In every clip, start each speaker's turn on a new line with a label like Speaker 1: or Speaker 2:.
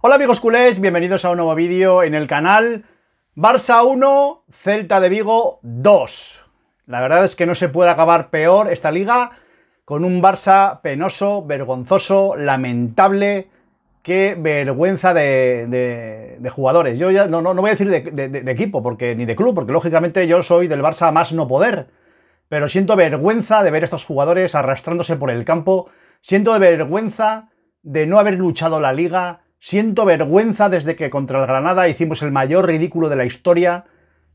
Speaker 1: Hola amigos culés, bienvenidos a un nuevo vídeo en el canal. Barça 1, Celta de Vigo 2. La verdad es que no se puede acabar peor esta liga con un Barça penoso, vergonzoso, lamentable. Qué vergüenza de, jugadores. Yo ya no, no, voy a decir de, equipo porque, ni de club, porque lógicamente yo soy del Barça más no poder. Pero siento vergüenza de ver estos jugadores arrastrándose por el campo. Siento vergüenza de no haber luchado la liga Siento vergüenza desde que contra el Granada hicimos el mayor ridículo de la historia.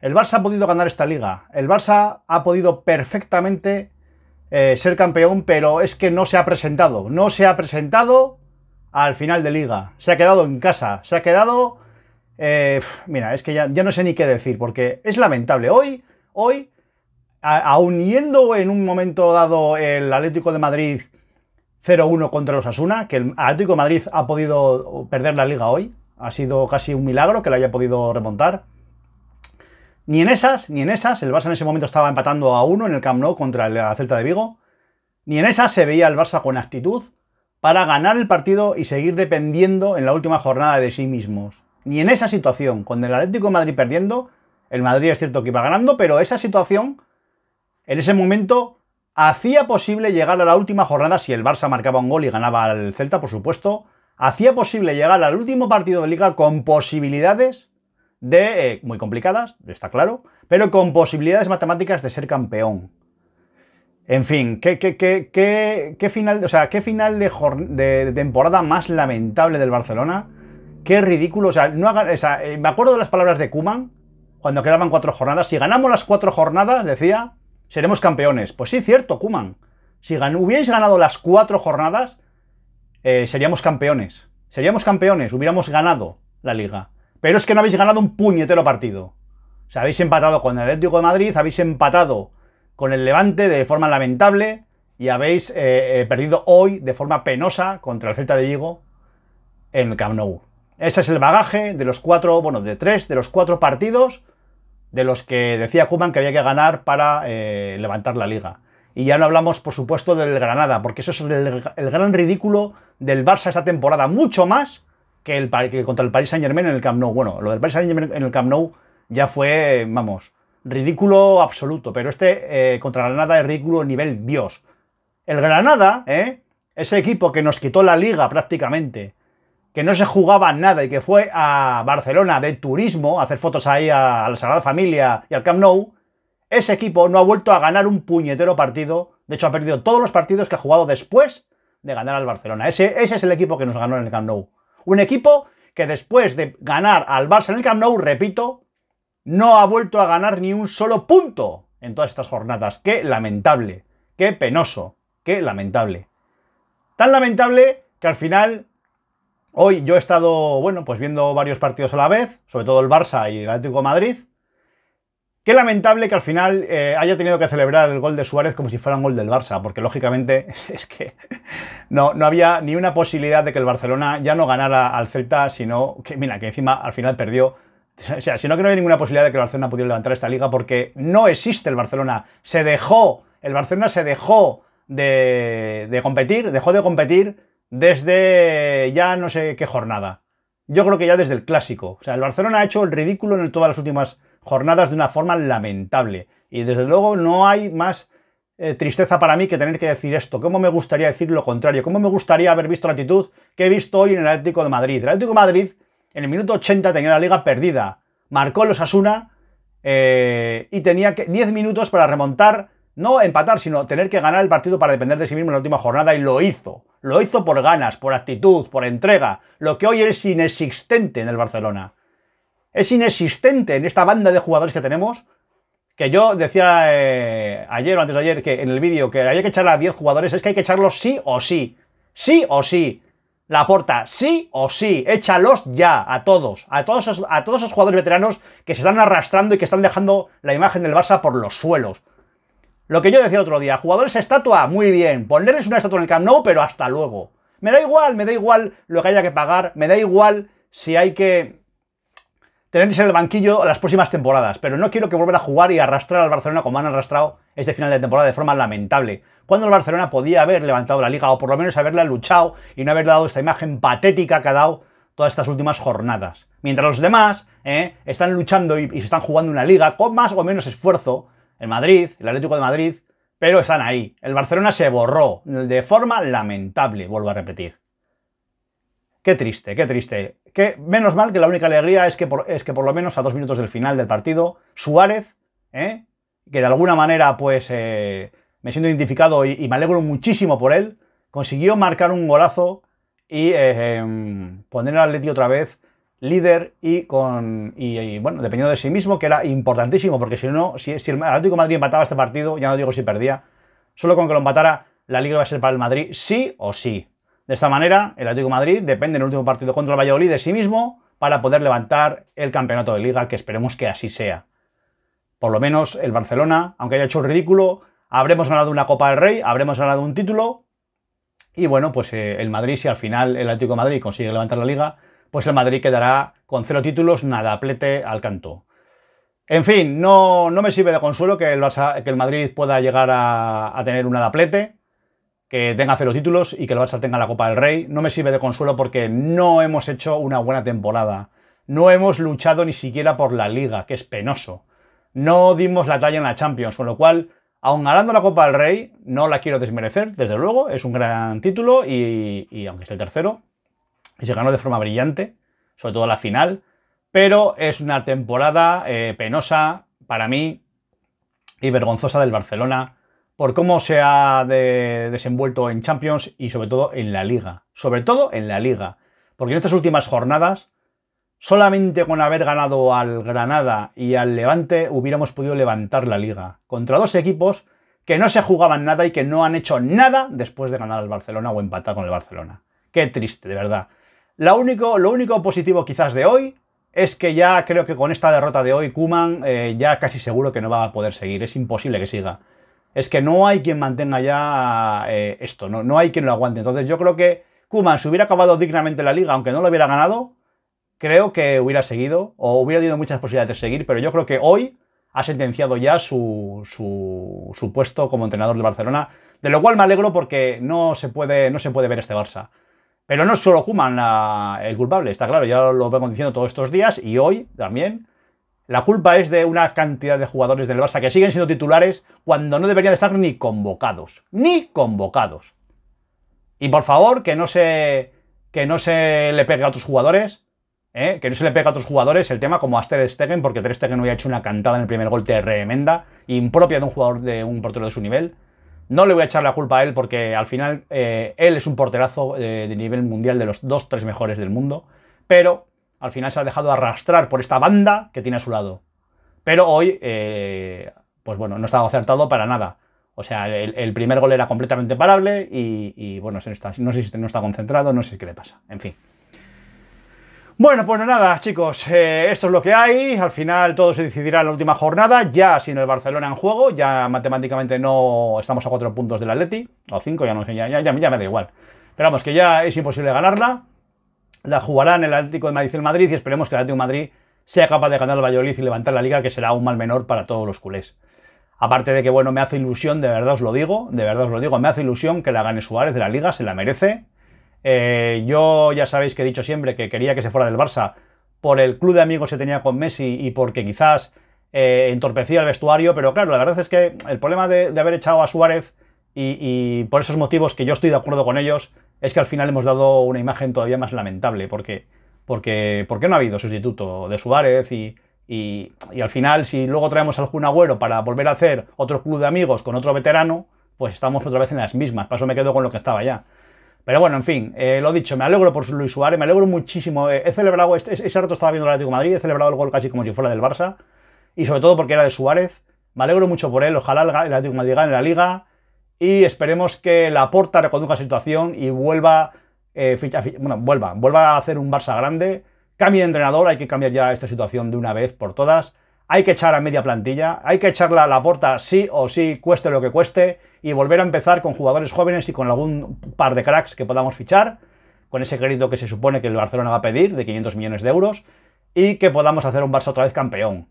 Speaker 1: El Barça ha podido ganar esta liga. El Barça ha podido perfectamente eh, ser campeón, pero es que no se ha presentado. No se ha presentado al final de liga. Se ha quedado en casa. Se ha quedado... Eh, mira, es que ya, no sé ni qué decir, porque es lamentable. Hoy, hoy, aun yendo en un momento dado el Atlético de Madrid 0-1 contra los Asuna, que el Atlético Madrid ha podido perder la liga hoy. Ha sido casi un milagro que la haya podido remontar. Ni en esas, ni en esas, el Barça en ese momento estaba empatando a uno en el Camp Nou contra el Celta de Vigo. Ni en esas se veía el Barça con actitud para ganar el partido y seguir dependiendo en la última jornada de sí mismos. Ni en esa situación, con el Atlético Madrid perdiendo, el Madrid es cierto que iba ganando, pero esa situación en ese momento Hacía posible llegar a la última jornada, si el Barça marcaba un gol y ganaba al Celta, por supuesto, hacía posible llegar al último partido de liga con posibilidades de, eh, muy complicadas, está claro, pero con posibilidades matemáticas de ser campeón. En fin, ¿qué, qué, final, o sea, ¿qué final de, temporada más lamentable del Barcelona? Qué ridículo. no eh, me acuerdo de las palabras de Kuman cuando quedaban cuatro jornadas. Si ganamos las cuatro jornadas, decía, seremos campeones. Pues sí, cierto, Kuman. Si hubierais ganado las cuatro jornadas, eh, seríamos campeones. Seríamos campeones, hubiéramos ganado la liga. Pero es que no habéis ganado un puñetero partido. O sea, habéis empatado con el Atlético de Madrid, habéis empatado con el Levante de forma lamentable y habéis eh, eh, perdido hoy de forma penosa contra el Celta de Vigo en el Camp Nou. Ese es el bagaje de los cuatro, bueno, de tres, de los cuatro partidos de los que decía Kuman que había que ganar para eh, levantar la liga. Y ya no hablamos, por supuesto, del Granada, porque eso es el, gran ridículo del Barça esta temporada, mucho más que, el, que contra el Paris Saint-Germain en el Camp Nou. Bueno, lo del Paris Saint-Germain en el Camp Nou ya fue, vamos, ridículo absoluto, pero este eh, contra Granada es ridículo nivel Dios. El Granada, ¿eh? ese equipo que nos quitó la liga prácticamente, que no se jugaba nada y que fue a Barcelona de turismo, a hacer fotos ahí a, la Sagrada Familia y al Camp Nou, ese equipo no ha vuelto a ganar un puñetero partido. De hecho, ha perdido todos los partidos que ha jugado después de ganar al Barcelona. Ese, ese es el equipo que nos ganó en el Camp Nou. Un equipo que después de ganar al Barça en el Camp Nou, repito, no ha vuelto a ganar ni un solo punto en todas estas jornadas. Qué lamentable, qué penoso, qué lamentable. Tan lamentable que al final Hoy yo he estado, bueno, pues viendo varios partidos a la vez, sobre todo el Barça y el Atlético Madrid. Qué lamentable que al final eh, haya tenido que celebrar el gol de Suárez como si fuera un gol del Barça, porque lógicamente es, que no, no, había ni una posibilidad de que el Barcelona ya no ganara al Celta, sino que, mira, que encima al final perdió. O sea, sino que no había ninguna posibilidad de que el Barcelona pudiera levantar esta liga porque no existe el Barcelona. Se dejó, el Barcelona se dejó de competir, dejó de competir desde ya no sé qué jornada. Yo creo que ya desde el clásico. O sea, el Barcelona ha hecho el ridículo en todas las últimas jornadas de una forma lamentable. Y desde luego no hay más eh, tristeza para mí que tener que decir esto. ¿Cómo me gustaría decir lo contrario? ¿Cómo me gustaría haber visto la actitud que he visto hoy en el Atlético de Madrid? El Atlético de Madrid en el minuto 80 tenía la liga perdida. Marcó los Asuna eh, y tenía 10 minutos para remontar, no empatar, sino tener que ganar el partido para depender de sí mismo en la última jornada y lo hizo. Lo hizo por ganas, por actitud, por entrega, lo que hoy es inexistente en el Barcelona. Es inexistente en esta banda de jugadores que tenemos, que yo decía eh, ayer o antes de ayer que en el vídeo que había que echar a 10 jugadores, es que hay que echarlos sí o sí. Sí o sí. La porta, sí o sí. Échalos ya, a todos. A todos, a todos esos jugadores veteranos que se están arrastrando y que están dejando la imagen del Barça por los suelos. Lo que yo decía el otro día, jugadores estatua, muy bien, ponerles una estatua en el Camp Nou, pero hasta luego. Me da igual, me da igual lo que haya que pagar, me da igual si hay que tenerse en el banquillo las próximas temporadas, pero no quiero que vuelvan a jugar y arrastrar al Barcelona como han arrastrado este final de temporada de forma lamentable. Cuando el Barcelona podía haber levantado la liga o por lo menos haberla luchado y no haber dado esta imagen patética que ha dado todas estas últimas jornadas. Mientras los demás eh, están luchando y, y se están jugando una liga con más o menos esfuerzo, el Madrid, el Atlético de Madrid, pero están ahí. El Barcelona se borró de forma lamentable, vuelvo a repetir. Qué triste, qué triste. Que, menos mal que la única alegría es que, por, es que por lo menos a dos minutos del final del partido, Suárez, ¿eh? que de alguna manera pues eh, me siento identificado y, me alegro muchísimo por él, consiguió marcar un golazo y eh, em, poner al Atleti otra vez líder y con y, bueno, dependiendo de sí mismo, que era importantísimo, porque si no, si, el Atlético Madrid empataba este partido, ya no digo si perdía, solo con que lo empatara, la liga va a ser para el Madrid sí o sí. De esta manera, el Atlético Madrid depende en el último partido contra el Valladolid de sí mismo para poder levantar el campeonato de liga, que esperemos que así sea. Por lo menos el Barcelona, aunque haya hecho un ridículo, habremos ganado una Copa del Rey, habremos ganado un título. Y bueno, pues eh, el Madrid, si al final el Atlético Madrid consigue levantar la liga, pues el Madrid quedará con cero títulos, nada, plete al canto. En fin, no, me sirve de consuelo que el, que el Madrid pueda llegar a, tener un aplete, que tenga cero títulos y que el Barça tenga la Copa del Rey. No me sirve de consuelo porque no hemos hecho una buena temporada. No hemos luchado ni siquiera por la Liga, que es penoso. No dimos la talla en la Champions, con lo cual, aun ganando la Copa del Rey, no la quiero desmerecer, desde luego, es un gran título y, y aunque es el tercero, se ganó de forma brillante, sobre todo la final, pero es una temporada eh, penosa para mí y vergonzosa del Barcelona por cómo se ha desenvuelto en Champions y sobre todo en la liga. Sobre todo en la liga. Porque en estas últimas jornadas, solamente con haber ganado al Granada y al Levante hubiéramos podido levantar la liga. Contra dos equipos que no se jugaban nada y que no han hecho nada después de ganar al Barcelona o empatar con el Barcelona. Qué triste, de verdad lo único positivo quizás de hoy es que ya creo que con esta derrota de hoy, Kuman eh, ya casi seguro que no va a poder seguir. Es imposible que siga. Es que no hay quien mantenga ya eh, esto, no, hay quien lo aguante. Entonces yo creo que Kuman, si hubiera acabado dignamente la liga, aunque no lo hubiera ganado, creo que hubiera seguido o hubiera tenido muchas posibilidades de seguir, pero yo creo que hoy ha sentenciado ya su, su puesto como entrenador de Barcelona, de lo cual me alegro porque no se puede, no se puede ver este Barça. Pero no solo Kuman el culpable, está claro, ya lo vengo diciendo todos estos días y hoy también. La culpa es de una cantidad de jugadores del Barça que siguen siendo titulares cuando no deberían estar ni convocados. Ni convocados. Y por favor, que no se, que no se le pegue a otros jugadores. ¿eh? Que no se le pegue a otros jugadores el tema como a Ter Stegen, porque Ter Stegen no ha hecho una cantada en el primer gol tremenda, impropia de un jugador de un portero de su nivel. No le voy a echar la culpa a él porque al final eh, él es un porterazo eh, de nivel mundial de los dos, tres mejores del mundo, pero al final se ha dejado arrastrar por esta banda que tiene a su lado. Pero hoy, eh, pues bueno, no estaba acertado para nada. O sea, el, primer gol era completamente parable y, bueno, no sé si no está concentrado, no sé qué le pasa. En fin. Bueno, pues nada, chicos, eh, esto es lo que hay. Al final todo se decidirá en la última jornada, ya sin el Barcelona en juego, ya matemáticamente no estamos a cuatro puntos del Atleti, o cinco, ya no ya, ya, me da igual. Pero vamos, que ya es imposible ganarla. La jugarán el Atlético de Madrid y el Madrid y esperemos que el Atlético de Madrid sea capaz de ganar el Valladolid y levantar la liga, que será un mal menor para todos los culés. Aparte de que, bueno, me hace ilusión, de verdad os lo digo, de verdad os lo digo, me hace ilusión que la gane Suárez de la liga, se la merece, eh, yo ya sabéis que he dicho siempre que quería que se fuera del Barça por el club de amigos que tenía con Messi y porque quizás eh, entorpecía el vestuario, pero claro, la verdad es que el problema de, haber echado a Suárez y, por esos motivos que yo estoy de acuerdo con ellos es que al final hemos dado una imagen todavía más lamentable, porque, porque, porque no ha habido sustituto de Suárez y, y al final si luego traemos algún agüero para volver a hacer otro club de amigos con otro veterano, pues estamos otra vez en las mismas, paso me quedo con lo que estaba ya. Pero bueno, en fin, eh, lo dicho, me alegro por Luis Suárez, me alegro muchísimo. Eh, he celebrado, este, ese rato estaba viendo el Atlético Madrid, he celebrado el gol casi como si fuera del Barça, y sobre todo porque era de Suárez. Me alegro mucho por él, ojalá el Atlético Madrid gane la liga, y esperemos que la Porta reconduzca la situación y vuelva, eh, bueno, vuelva, vuelva a hacer un Barça grande. Cambie de entrenador, hay que cambiar ya esta situación de una vez por todas hay que echar a media plantilla, hay que echarla a la puerta sí o sí, cueste lo que cueste, y volver a empezar con jugadores jóvenes y con algún par de cracks que podamos fichar, con ese crédito que se supone que el Barcelona va a pedir de 500 millones de euros, y que podamos hacer un Barça otra vez campeón.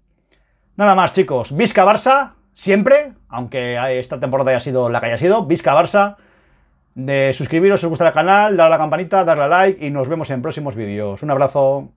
Speaker 1: Nada más, chicos. Vizca Barça, siempre, aunque esta temporada haya sido la que haya sido, Vizca Barça. De suscribiros si os gusta el canal, darle a la campanita, darle a like y nos vemos en próximos vídeos. Un abrazo.